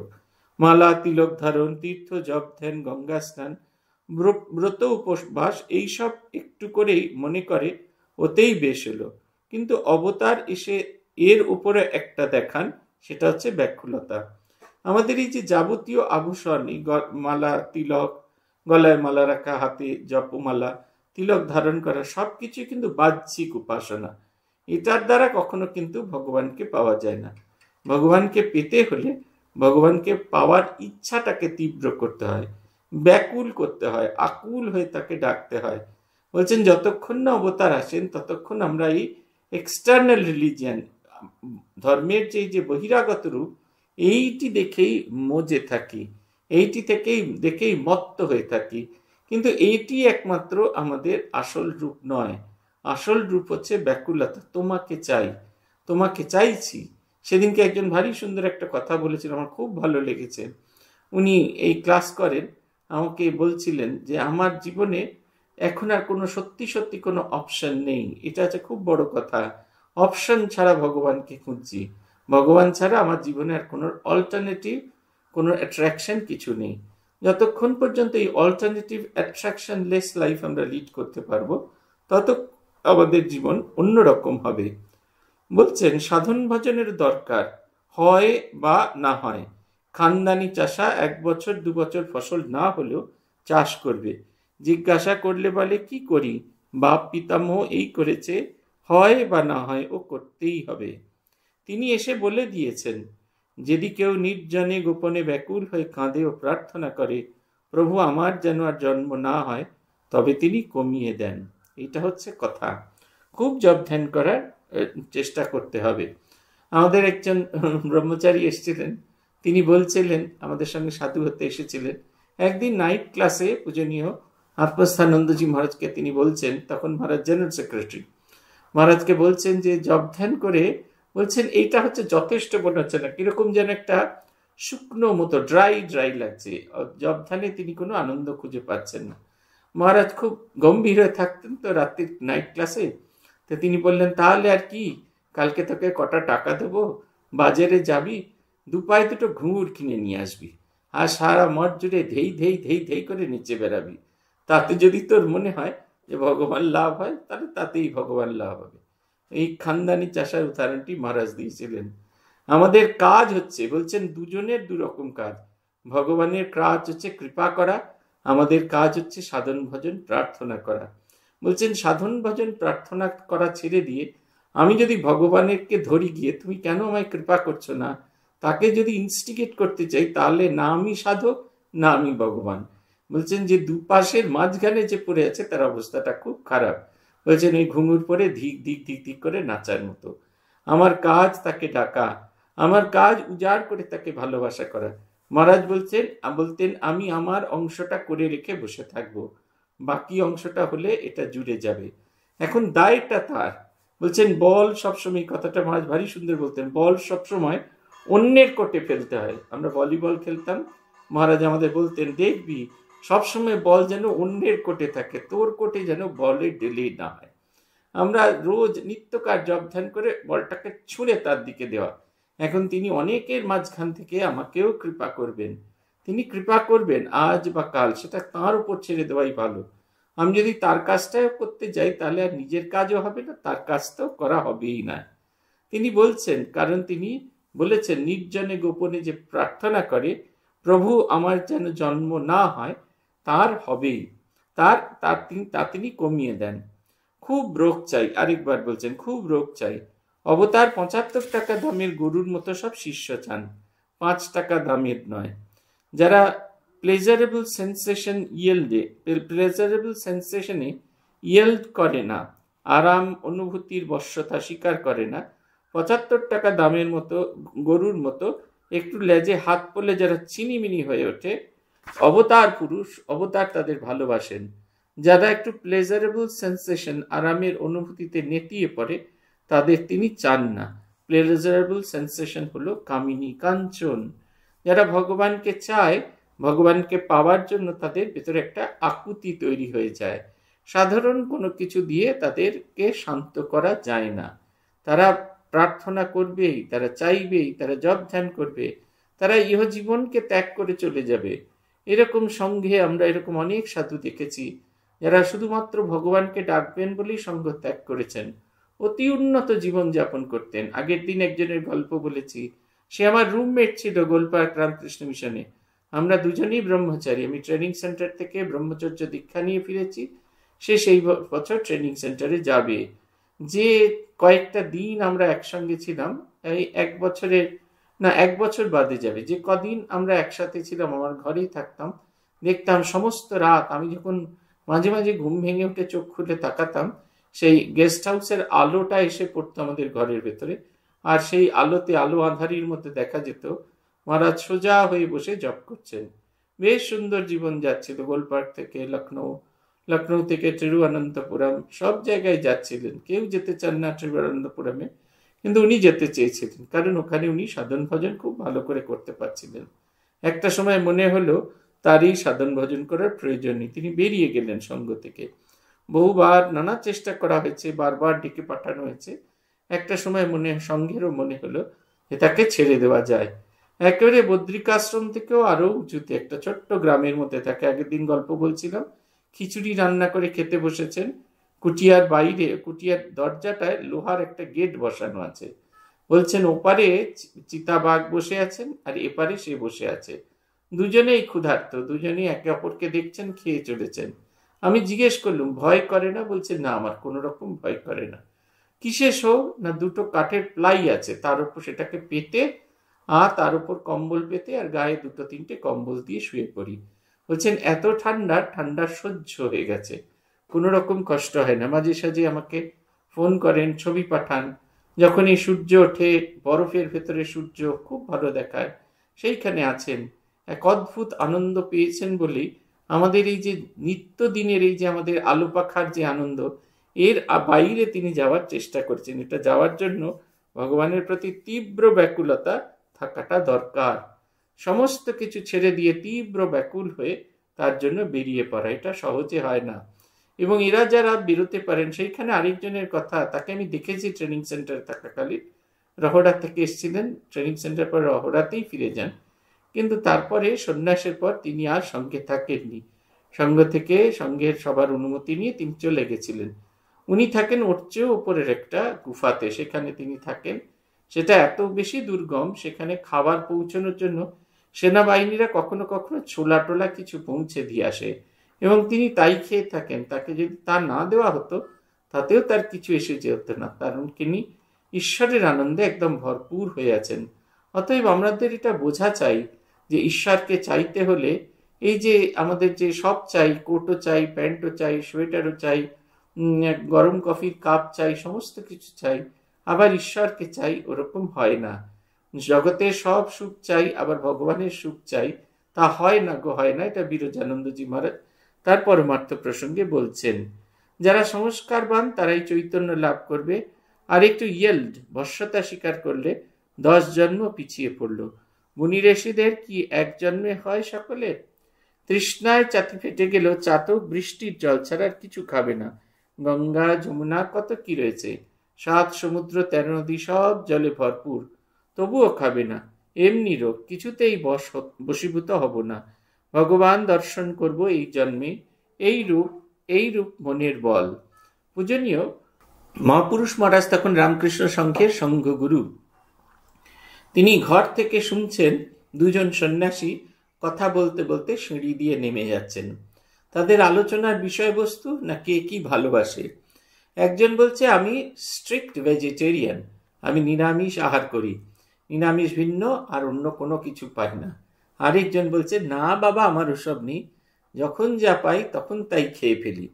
A: মালা তিলক ধারণ তীর্থ জপ ধ্যান গঙ্গা স্নান ব্রত উপবাস এইসব একটু করেই মনে করে ওতেই বেশ হলো কিন্তু অবতার এসে এর উপরে একটা দেখান সেটা হচ্ছে ব্যাকুলতা আমাদের এই যে যাবতীয় আভূষণ এই মালা তিলক গলায় মালা রাখা হাতে জপমালা তিলক ধারণ করা সব কিছু কিন্তু বাহ্যিক উপাসনা এটার দ্বারা কখনো কিন্তু ভগবানকে পাওয়া যায় না ভগবানকে পেতে হলে ভগবানকে পাওয়ার ইচ্ছাটাকে তীব্র করতে হয় ব্যাকুল করতে হয় আকুল হয়ে তাকে ডাকতে হয় বলছেন যতক্ষণ না অবতার আসেন ততক্ষণ আমরা এই এক্সটার্নাল রিলিজিয়ান ধর্মের যে যে বহিরাগত রূপ এইটি দেখেই মজে থাকি এইটি থেকেই দেখেই মত্ত হয়ে থাকি কিন্তু এইটি একমাত্র আমাদের আসল রূপ নয় আসল রূপ হচ্ছে ব্যাকুলতা তোমাকে চাই তোমাকে চাইছি সেদিনকে একজন ভারী সুন্দর একটা কথা বলেছিল আমার খুব ভালো লেগেছে উনি এই ক্লাস করেন আমাকে বলছিলেন যে আমার জীবনে এখন আর কোনো সত্যি সত্যি কোনো অপশন নেই এটা হচ্ছে খুব বড় কথা অপশন ছাড়া ভগবানকে খুঁজছি ভগবান ছাড়া আমার জীবনে আর কোনো অল্টারনেটিভ কোনো অ্যাট্রাকশন কিছু নেই যতক্ষণ পর্যন্ত এই অল্টারনেটিভ অ্যাট্রাকশন লেস লাইফ আমরা লিড করতে পারবো তত আমাদের জীবন অন্যরকম হবে বলছেন সাধন ভজনের দরকার হয় বা না হয় খানদানি চাষা এক বছর দু বছর ফসল না হলেও চাষ করবে জিজ্ঞাসা করলে বলে কি করি বাপ পিতামহ এই করেছে হয় বা না হয় ও করতেই হবে তিনি এসে বলে দিয়েছেন যদি কেউ নির্জনে গোপনে ব্যাকুল হয়ে কাঁদে ও প্রার্থনা করে প্রভু আমার যেন আর জন্ম না হয় তবে তিনি কমিয়ে দেন এটা হচ্ছে কথা খুব জব ধ্যান করার চেষ্টা করতে হবে আমাদের একজন ব্রহ্মচারী এসেছিলেন তিনি বলছিলেন আমাদের সঙ্গে সাধু হতে এসেছিলেন একদিন নাইট ক্লাসে পূজনীয় আত্মস্থানন্দজি মহারাজকে তিনি বলছেন তখন মহারাজ জেনারেল সেক্রেটারি মহারাজকে বলছেন যে জব ধ্যান করে বলছেন এইটা হচ্ছে যথেষ্ট মনে হচ্ছে না কিরকম যেন একটা শুকনো মতো ড্রাই ড্রাই লাগছে জব ধ্যানে তিনি কোনো আনন্দ খুঁজে পাচ্ছেন না মহারাজ খুব গম্ভীর হয়ে থাকতেন তো রাত্রির নাইট ক্লাসে তো তিনি বললেন তাহলে আর কি কালকে তোকে কটা টাকা দেবো বাজারে যাবি দু পায়ে দুটো ঘুঙুর কিনে নিয়ে আসবি আর সারা মঠ জুড়ে ধেই ধেই ধেই ধেই করে নিচে বেড়াবি তাতে যদি তোর মনে হয় যে ভগবান লাভ হয় তাহলে তাতেই ভগবান লাভ হবে এই খানদানি চাষার উদাহরণটি মহারাজ দিয়েছিলেন আমাদের কাজ হচ্ছে বলছেন দুজনের দুরকম কাজ ভগবানের কাজ হচ্ছে কৃপা করা আমাদের কাজ হচ্ছে সাধন ভজন প্রার্থনা করা বলছেন সাধন ভজন প্রার্থনা করা ছেড়ে দিয়ে আমি যদি ভগবানেরকে ধরি গিয়ে তুমি কেন আমায় কৃপা করছো না তাকে যদি ইনস্টিগেট করতে চাই তাহলে না আমি সাধক না আমি ভগবান বলছেন যে দুপাশের মাঝখানে যে পড়ে আছে তার অবস্থাটা খুব খারাপ বলছেন ওই ঘুঙুর পরে ধিক ধিক ধিক ধিক করে নাচার মতো আমার কাজ তাকে ডাকা আমার কাজ উজাড় করে তাকে ভালোবাসা করা মহারাজ বলছেন বলতেন আমি আমার অংশটা করে রেখে বসে থাকব বাকি অংশটা হলে এটা জুড়ে যাবে এখন দায়টা তার বলছেন বল সবসময় কথাটা মহারাজ ভারী সুন্দর বলতেন বল সবসময় অন্যের কোটে ফেলতে হয় আমরা ভলিবল খেলতাম মহারাজ আমাদের বলতেন দেখবি সবসময় বল যেন অন্যের কোটে থাকে তোর কোটে যেন বলে ডেলি না হয় আমরা রোজ নিত্যকার জবধান করে বলটাকে ছুঁড়ে তার দিকে দেওয়া এখন তিনি অনেকের মাঝখান থেকে আমাকেও কৃপা করবেন তিনি কৃপা করবেন আজ বা কাল সেটা তাঁর উপর ছেড়ে দেওয়াই ভালো আমি যদি তার কাজটাও করতে যাই তাহলে আর নিজের কাজও হবে না তার কাজ তো করা হবেই না তিনি বলছেন কারণ তিনি বলেছেন নির্জনে গোপনে যে প্রার্থনা করে প্রভু আমার যেন জন্ম না হয় তার হবেই তার তার তিনি তা তিনি কমিয়ে দেন খুব রোগ চাই আরেকবার বলছেন খুব রোগ চাই অবতার পঁচাত্তর টাকা দামের গরুর মতো সব শিষ্য চান পাঁচ টাকা দামের নয় যারা প্লেজারেবল সেন্সেশন ইয়েল্ডে প্লেজারেবল সেন্সেশনে ইয়েল্ড করে না আরাম অনুভূতির বশ্যতা স্বীকার করে না পঁচাত্তর টাকা দামের মতো গরুর মতো একটু লেজে হাত পড়লে যারা চিনিমিনি হয়ে ওঠে অবতার পুরুষ অবতার তাদের ভালোবাসেন যারা একটু প্লেজারেবল সেন্সেশন আরামের অনুভূতিতে নেতিয়ে পড়ে তাদের তিনি চান না প্লেজারেবল সেন্সেশন হলো কামিনী কাঞ্চন যারা ভগবানকে চায় ভগবানকে পাওয়ার জন্য তাদের ভেতরে একটা আকুতি তৈরি হয়ে যায় সাধারণ কোনো কিছু দিয়ে তাদেরকে শান্ত করা যায় না তারা প্রার্থনা করবেই তারা চাইবেই তারা জব ধ্যান করবে তারা ইহজীবনকে ত্যাগ করে চলে যাবে এরকম সঙ্ঘে আমরা এরকম অনেক সাধু দেখেছি যারা শুধুমাত্র ভগবানকে ডাকবেন বলেই সঙ্গ ত্যাগ করেছেন অতি উন্নত জীবনযাপন করতেন আগের দিন একজনের গল্প বলেছি সে আমার রুমমেট ছিল গোলপাড় রামকৃষ্ণ মিশনে আমরা দুজনেই ব্রহ্মচারী আমি ট্রেনিং সেন্টার থেকে ব্রহ্মচর্য দীক্ষা নিয়ে ফিরেছি সে সেই বছর ট্রেনিং সেন্টারে যাবে যে কয়েকটা দিন আমরা একসঙ্গে ছিলাম এই এক বছরের না এক বছর বাদে যাবে যে কদিন আমরা একসাথে ছিলাম আমার ঘরেই থাকতাম দেখতাম সমস্ত রাত আমি যখন মাঝে মাঝে ঘুম ভেঙে উঠে চোখ খুলে তাকাতাম সেই গেস্ট হাউসের আলোটা এসে পড়তো আমাদের ঘরের ভেতরে আর সেই আলোতে আলো আধারির মধ্যে দেখা যেত মহারাজ সোজা হয়ে বসে জব করছেন বেশ সুন্দর জীবন যাচ্ছিল গোলপার্ক থেকে লখনৌ লখনৌ থেকে তিরুবনন্তপুরম সব জায়গায় যাচ্ছিলেন কেউ যেতে চান না তিরুবনন্তপুরমে কিন্তু উনি যেতে চেয়েছিলেন কারণ ওখানে উনি সাধন ভজন খুব ভালো করে করতে পারছিলেন একটা সময় মনে হলো তারই সাধন ভজন করার প্রয়োজন নেই তিনি বেরিয়ে গেলেন সঙ্গ থেকে বহুবার নানা চেষ্টা করা হয়েছে বারবার ডেকে পাঠানো হয়েছে একটা সময় মনে সঙ্ঘেরও মনে হলো যে তাকে ছেড়ে দেওয়া যায় একেবারে বদ্রিকাশ্রম থেকেও আরও উঁচুতে একটা ছোট্ট গ্রামের মধ্যে তাকে আগের দিন গল্প বলছিলাম খিচুড়ি রান্না করে খেতে বসেছেন কুটিয়ার বাইরে কুটিয়ার দরজাটায় লোহার একটা গেট বসানো আছে বলছেন ওপারে চিতাবাঘ বসে আছেন আর এপারে সে বসে আছে দুজনেই ক্ষুধার্ত দুজনেই একে অপরকে দেখছেন খেয়ে চলেছেন আমি জিজ্ঞেস করলুম ভয় করে না বলছে না আমার কোনো রকম ভয় করে না কিসে শো না দুটো কাঠের প্লাই আছে তার উপর সেটাকে পেতে আর তার উপর কম্বল পেতে আর গায়ে দুটো তিনটে কম্বল দিয়ে শুয়ে পড়ি বলছেন এত ঠান্ডা ঠান্ডা সহ্য হয়ে গেছে কোনো রকম কষ্ট হয় না মাঝে সাঝে আমাকে ফোন করেন ছবি পাঠান যখনই সূর্য ওঠে বরফের ভেতরে সূর্য খুব ভালো দেখায় সেইখানে আছেন এক অদ্ভুত আনন্দ পেয়েছেন বলি আমাদের এই যে নিত্য দিনের এই যে আমাদের আলো পাখার যে আনন্দ এর বাইরে তিনি যাওয়ার চেষ্টা করছেন এটা যাওয়ার জন্য ভগবানের প্রতি তীব্র ব্যাকুলতা থাকাটা দরকার সমস্ত কিছু ছেড়ে দিয়ে তীব্র ব্যাকুল হয়ে তার জন্য বেরিয়ে পড়া এটা সহজে হয় না এবং এরা যারা বেরোতে পারেন সেইখানে আরেকজনের কথা তাকে আমি দেখেছি ট্রেনিং সেন্টার থাকাকালীন রহড়া থেকে এসেছিলেন ট্রেনিং সেন্টার পর রহড়াতেই ফিরে যান কিন্তু তারপরে সন্ন্যাসের পর তিনি আর সঙ্গে থাকেননি সঙ্গ থেকে সঙ্গের সবার অনুমতি নিয়ে তিনি চলে গেছিলেন উনি থাকেন ওর চেয়েও ওপরের একটা গুফাতে সেখানে তিনি থাকেন সেটা এত বেশি দুর্গম সেখানে খাবার পৌঁছানোর জন্য সেনাবাহিনীরা কখনো কখনো ছোলা টোলা কিছু পৌঁছে দিয়ে আসে এবং তিনি তাই খেয়ে থাকেন তাকে যদি তা না দেওয়া হতো তাতেও তার কিছু এসে যেত না কারণ তিনি ঈশ্বরের আনন্দে একদম ভরপুর হয়ে আছেন অতএব আমাদের এটা বোঝা চাই যে ঈশ্বরকে চাইতে হলে এই যে আমাদের যে সব চাই কোটও চাই প্যান্টও চাই সোয়েটারও চাই গরম কফির কাপ চাই সমস্ত কিছু চাই আবার ঈশ্বরকে চাই ওরকম হয় না জগতে সব সুখ চাই আবার ভগবানের সুখ চাই তা হয় না গো হয় না এটা বিরজানন্দজি মহারাজ তার পরমার্থ প্রসঙ্গে বলছেন যারা সংস্কারবান তারাই চৈতন্য লাভ করবে আর একটু ইয়েল্ড বর্ষতা স্বীকার করলে দশ জন্ম পিছিয়ে পড়ল মুনি ঋষিদের কি এক জন্মে হয় সকলে তৃষ্ণায় চাতি ফেটে গেল চাতক বৃষ্টির জল ছাড়া আর কিছু খাবে না গঙ্গা যমুনা কত কি রয়েছে সাত সমুদ্র তেরো নদী সব জলে ভরপুর তবুও খাবে না এমনি রোগ কিছুতেই বস বশীভূত হব না ভগবান দর্শন করব এই জন্মে এই রূপ এই রূপ মনের বল পূজনীয় মহাপুরুষ মহারাজ তখন রামকৃষ্ণ সংঘের সংঘগুরু তিনি ঘর থেকে শুনছেন দুজন সন্ন্যাসী কথা বলতে বলতে সিঁড়ি দিয়ে নেমে যাচ্ছেন তাদের আলোচনার বিষয়বস্তু না কে কি ভালোবাসে একজন বলছে আমি স্ট্রিক্ট ভেজিটেরিয়ান আমি নিরামিষ আহার করি নিরামিষ ভিন্ন আর অন্য কোনো কিছু পাই না আরেকজন বলছে না বাবা আমার ওসব নেই যখন যা পাই তখন তাই খেয়ে ফেলি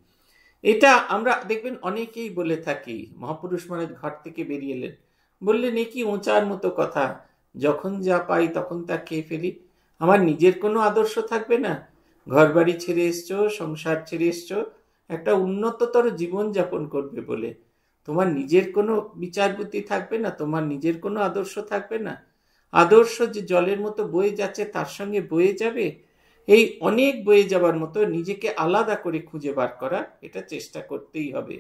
A: এটা আমরা দেখবেন অনেকেই বলে থাকি মহাপুরুষ মহারাজ ঘর থেকে বেরিয়ে এলেন বললেন এ কি ওঁচার মতো কথা যখন যা পাই তখন তা খেয়ে ফেলি আমার নিজের কোনো আদর্শ থাকবে না ঘর বাড়ি ছেড়ে এসছো সংসার ছেড়ে এসছো একটা উন্নততর জীবন যাপন করবে বলে তোমার নিজের কোনো বিচারবুদ্ধি থাকবে না তোমার নিজের কোনো আদর্শ থাকবে না আদর্শ যে জলের মতো বয়ে যাচ্ছে তার সঙ্গে বয়ে যাবে এই অনেক বয়ে যাবার মতো নিজেকে আলাদা করে খুঁজে বার করা এটা চেষ্টা করতেই হবে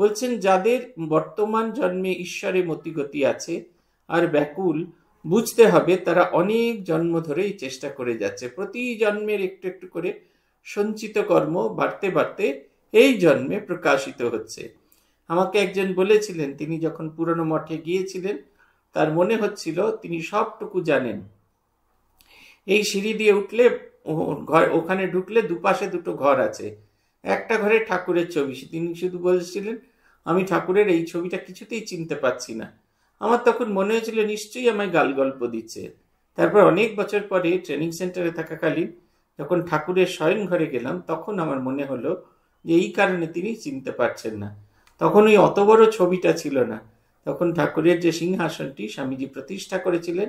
A: বলছেন যাদের বর্তমান জন্মে ঈশ্বরে মতিগতি আছে আর ব্যাকুল বুঝতে হবে তারা অনেক জন্ম ধরেই চেষ্টা করে যাচ্ছে প্রতি জন্মের একটু একটু করে সঞ্চিত কর্ম বাড়তে বাড়তে এই জন্মে প্রকাশিত হচ্ছে আমাকে একজন বলেছিলেন তিনি যখন পুরনো মঠে গিয়েছিলেন তার মনে হচ্ছিল তিনি সবটুকু জানেন এই সিঁড়ি দিয়ে উঠলে ঘর ওখানে ঢুকলে দুপাশে দুটো ঘর আছে একটা ঘরে ঠাকুরের ছবি তিনি শুধু বলেছিলেন আমি ঠাকুরের এই ছবিটা কিছুতেই চিনতে পারছি না আমার তখন মনে হয়েছিল নিশ্চয়ই আমায় গাল গল্প দিচ্ছে তারপর অনেক বছর পরে ট্রেনিং সেন্টারে থাকাকালীন যখন ঠাকুরের স্বয়ং ঘরে গেলাম তখন আমার মনে হলো যে এই কারণে তিনি চিনতে পারছেন না তখন ওই অত বড় ছবিটা ছিল না তখন ঠাকুরের যে সিংহাসনটি স্বামীজি প্রতিষ্ঠা করেছিলেন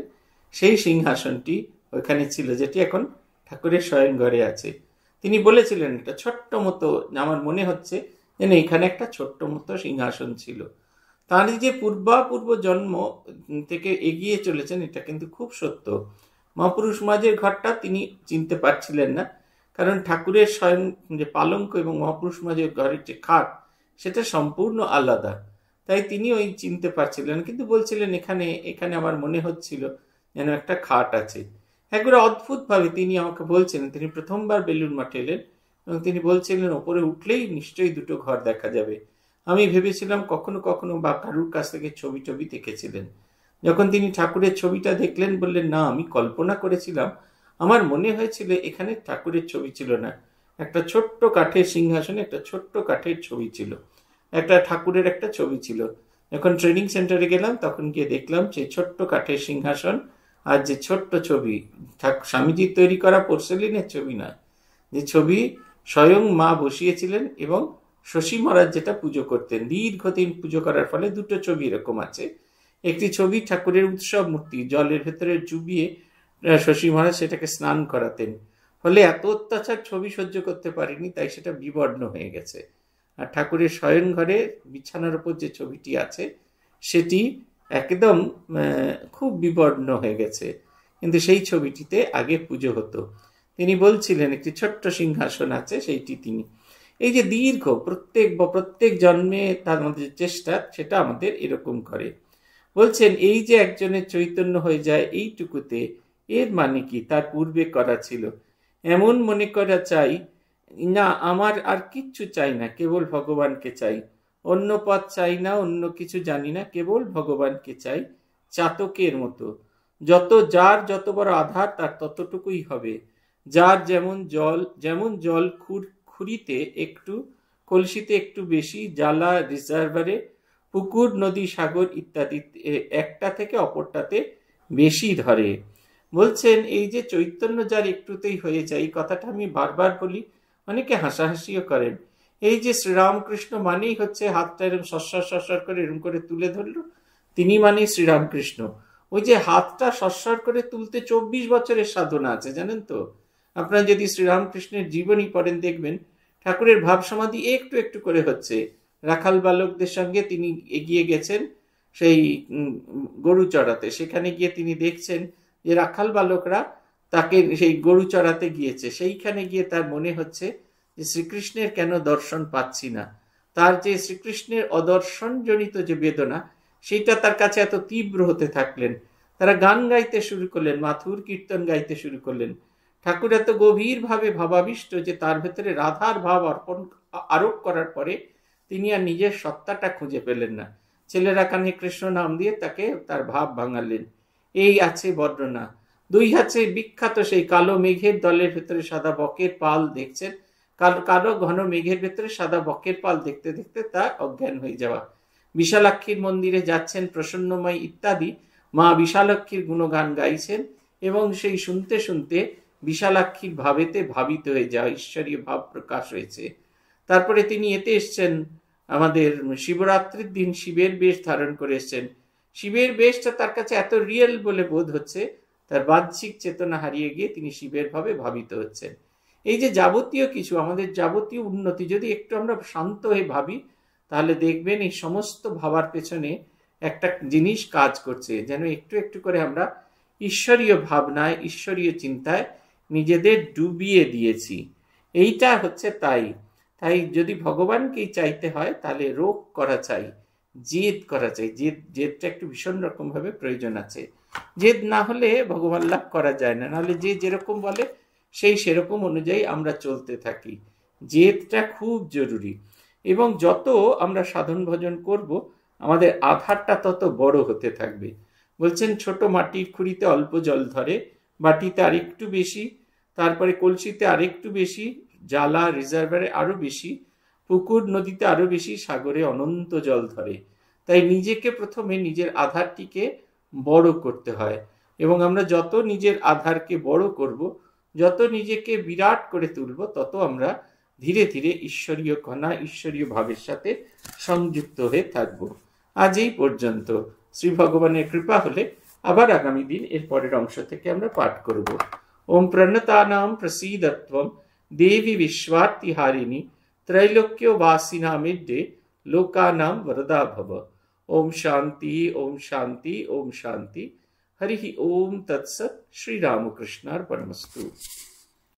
A: সেই সিংহাসনটি ওইখানে ছিল যেটি এখন ঠাকুরের স্বয়ং ঘরে আছে তিনি বলেছিলেন একটা ছোট্ট মতো আমার মনে হচ্ছে যেন এখানে একটা ছোট্ট মতো সিংহাসন ছিল তাঁর যে পূর্বাপূর্ব জন্ম থেকে এগিয়ে চলেছেন এটা কিন্তু খুব সত্য মহাপুরুষ মাঝের ঘরটা তিনি চিনতে পারছিলেন না কারণ ঠাকুরের স্বয়ং যে পালঙ্ক এবং মহাপুরুষ মাঝের ঘরের যে খাট সেটা সম্পূর্ণ আলাদা তাই তিনি ওই চিনতে পারছিলেন কিন্তু বলছিলেন এখানে এখানে আমার মনে হচ্ছিল যেন একটা খাট আছে একবারে অদ্ভুতভাবে তিনি আমাকে বলছিলেন তিনি প্রথমবার বেলুন মাঠে এলেন এবং তিনি বলছিলেন ওপরে উঠলেই নিশ্চয়ই দুটো ঘর দেখা যাবে আমি ভেবেছিলাম কখনো কখনো বা কারুর কাছ থেকে ছবি টবি দেখেছিলেন যখন তিনি ঠাকুরের ছবিটা দেখলেন বললেন না আমি কল্পনা করেছিলাম আমার মনে হয়েছিল এখানে ঠাকুরের ছবি ছিল না একটা ছোট্ট কাঠের সিংহাসনে একটা ছোট্ট কাঠের ছবি ছিল একটা ঠাকুরের একটা ছবি ছিল এখন ট্রেনিং সেন্টারে গেলাম তখন গিয়ে দেখলাম যে ছোট্ট কাঠের সিংহাসন আর যে ছোট্ট ছবি স্বামীজির তৈরি করা পোর্সেলিনের ছবি নয় যে ছবি স্বয়ং মা বসিয়েছিলেন এবং শশী মহারাজ যেটা পুজো করতেন দীর্ঘদিন পুজো করার ফলে দুটো ছবি এরকম আছে একটি ছবি ঠাকুরের উৎসব মূর্তি জলের ভেতরে জুবিয়ে শশী মহারাজ সেটাকে স্নান করাতেন ফলে এত অত্যাচার ছবি সহ্য করতে পারেনি তাই সেটা বিবর্ণ হয়ে গেছে আর ঠাকুরের ঘরে বিছানার উপর যে ছবিটি আছে সেটি একদম খুব বিবর্ণ হয়ে গেছে কিন্তু সেই ছবিটিতে আগে পুজো হতো তিনি বলছিলেন একটি ছোট্ট সিংহাসন আছে সেইটি তিনি এই যে দীর্ঘ প্রত্যেক বা প্রত্যেক জন্মে তার যে চেষ্টা সেটা আমাদের এরকম করে বলছেন এই যে একজনের চৈতন্য হয়ে যায় এইটুকুতে এর মানে কি তার পূর্বে করা ছিল এমন মনে করা চাই না আমার আর কিচ্ছু চাই না কেবল ভগবানকে চাই অন্য পথ চাই না অন্য কিছু জানি না কেবল ভগবানকে চাই চাতকের মতো যত যার যত বড় আধার তার ততটুকুই হবে যার যেমন জল যেমন জল খুর খুরিতে একটু কলসিতে একটু বেশি জ্বালা রিজার্ভারে পুকুর নদী সাগর ইত্যাদি একটা থেকে অপরটাতে বেশি ধরে বলছেন এই যে চৈতন্য যার একটুতেই হয়ে যায় এই কথাটা আমি বারবার বলি অনেকে হাসাহাসিও করেন এই যে শ্রীরামকৃষ্ণ মানেই হচ্ছে হাতটা এরম সস্বার সস্বার করে এরম করে তুলে ধরল তিনি মানেই শ্রীরামকৃষ্ণ ওই যে হাতটা সস্বার করে তুলতে চব্বিশ বছরের সাধনা আছে জানেন তো আপনারা যদি শ্রীরামকৃষ্ণের জীবনী পড়েন দেখবেন ঠাকুরের ভাব সমাধি একটু একটু করে হচ্ছে রাখাল বালকদের সঙ্গে তিনি এগিয়ে গেছেন সেই গরু চড়াতে সেখানে গিয়ে তিনি দেখছেন যে রাখাল বালকরা তাকে সেই গরু চড়াতে গিয়েছে সেইখানে গিয়ে তার মনে হচ্ছে যে শ্রীকৃষ্ণের কেন দর্শন পাচ্ছি না তার যে শ্রীকৃষ্ণের অদর্শনজনিত যে বেদনা সেইটা তার কাছে এত তীব্র হতে থাকলেন তারা গান গাইতে শুরু করলেন মাথুর কীর্তন গাইতে শুরু করলেন ঠাকুর এত গভীরভাবে ভাবাবিষ্ট যে তার ভেতরে রাধার ভাব অর্পণ আরোপ করার পরে তিনি আর নিজের সত্তাটা খুঁজে পেলেন না ছেলেরা কানে কৃষ্ণ নাম দিয়ে তাকে তার ভাব ভাঙালেন এই আছে বর্ণনা দুই হাতে বিখ্যাত সেই কালো মেঘের দলের ভেতরে সাদা বকের পাল দেখছেন কালো ঘন মেঘের ভেতরে সাদা বকের পাল দেখতে দেখতে তা অজ্ঞান হয়ে যাওয়া বিশালাক্ষীর মন্দিরে যাচ্ছেন প্রসন্নময় ইত্যাদি মা বিশালাক্ষীর গুণগান গাইছেন এবং সেই শুনতে শুনতে বিশালাক্ষীর ভাবেতে ভাবিত হয়ে যাওয়া ঈশ্বরীয় ভাব প্রকাশ হয়েছে তারপরে তিনি এতে এসছেন আমাদের শিবরাত্রির দিন শিবের বেশ ধারণ করে এসছেন শিবের বেশটা তার কাছে এত রিয়েল বলে বোধ হচ্ছে তার বাহ্যিক চেতনা হারিয়ে গিয়ে তিনি শিবের ভাবে ভাবিত হচ্ছেন এই যে যাবতীয় কিছু আমাদের যাবতীয় উন্নতি যদি একটু আমরা শান্ত হয়ে ভাবি তাহলে দেখবেন এই সমস্ত ভাবার পেছনে একটা জিনিস কাজ করছে যেন একটু একটু করে আমরা ঈশ্বরীয় ভাবনায় ঈশ্বরীয় চিন্তায় নিজেদের ডুবিয়ে দিয়েছি এইটা হচ্ছে তাই তাই যদি ভগবানকেই চাইতে হয় তাহলে রোগ করা চাই জেদ করা চাই জেদ জেদটা একটু ভীষণ রকমভাবে প্রয়োজন আছে জেদ না হলে ভগবান লাভ করা যায় না নাহলে যে যেরকম বলে সেই সেরকম অনুযায়ী আমরা চলতে থাকি জেদটা খুব জরুরি এবং যত আমরা সাধন ভজন করব আমাদের আধারটা তত বড় হতে থাকবে বলছেন ছোট মাটির খুঁড়িতে অল্প জল ধরে বাটিতে আরেকটু বেশি তারপরে কলসিতে আরেকটু বেশি জ্বালা রিজার্ভারে আরও বেশি পুকুর নদীতে আরও বেশি সাগরে অনন্ত জল ধরে তাই নিজেকে প্রথমে নিজের আধারটিকে বড় করতে হয় এবং আমরা যত নিজের আধারকে বড় করব যত নিজেকে বিরাট করে তুলব তত আমরা ধীরে ধীরে ঈশ্বরীয় কণা ঈশ্বরীয় ভাবের সাথে সংযুক্ত হয়ে থাকব আজ এই পর্যন্ত শ্রী ভগবানের কৃপা হলে আবার আগামী দিন এর পরের অংশ থেকে আমরা পাঠ করব ওম প্রণতানাম প্রসীদত্বম দেবী বিশ্বার্থী হারিণী ত্রৈলোক্য বাসিনামিড্যে লোকানাম বরদা ভব ओम शांति ओम शांति ओम शांति हरि ओम तत्सत श्री रामकृष्णार्पणमस्तु